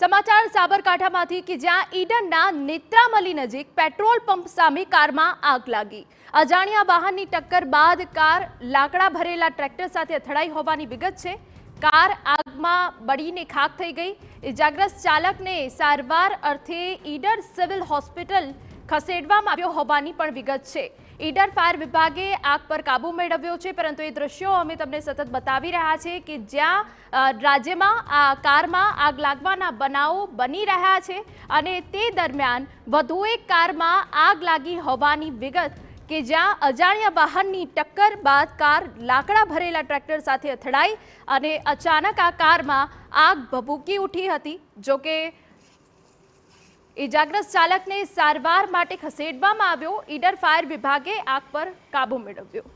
સમાચાર સાબરકાંઠામાંથી કે જ્યાં ઈડનના નેત્રામલી નજીક પેટ્રોલ પંપ સામે કારમાં આગ લાગી અજાણ્યા વાહનની ટક્કર બાદ કાર લાકડા ભરેલા ટ્રેક્ટર સાથે અથડાઈ હોવાની વિગત છે કાર આગમાં બળીને ખાક થઈ ગઈ ઇજાગ્રસ્ત ચાલકને સારવાર અર્થે ઈડર સિવિલ હોસ્પિટલ ખસેડવામાં આવ્યો હોવાની પણ વિગત છે ઈડર ફાયર વિભાગે આગ પર કાબુ મેળવ્યો છે પરંતુ એ દ્રશ્યો અમે તમને સતત બતાવી રહ્યા છે કે જ્યાં રાજ્યમાં આ કારમાં આગ લાગવાના બનાવો બની રહ્યા છે અને તે દરમિયાન વધુ એક કારમાં આગ લાગી હોવાની વિગત કે જ્યાં અજાણ્યા વાહનની ટક્કર બાદ કાર લાકડા ભરેલા ટ્રેક્ટર સાથે અથડાઈ અને અચાનક આ કારમાં આગ ભભૂકી ઉઠી હતી જોકે ઇજાગ્રસ્ત ચાલકને સારવાર માટે ખસેડવામાં આવ્યો ઈડર ફાયર વિભાગે આગ પર કાબૂ મેળવ્યો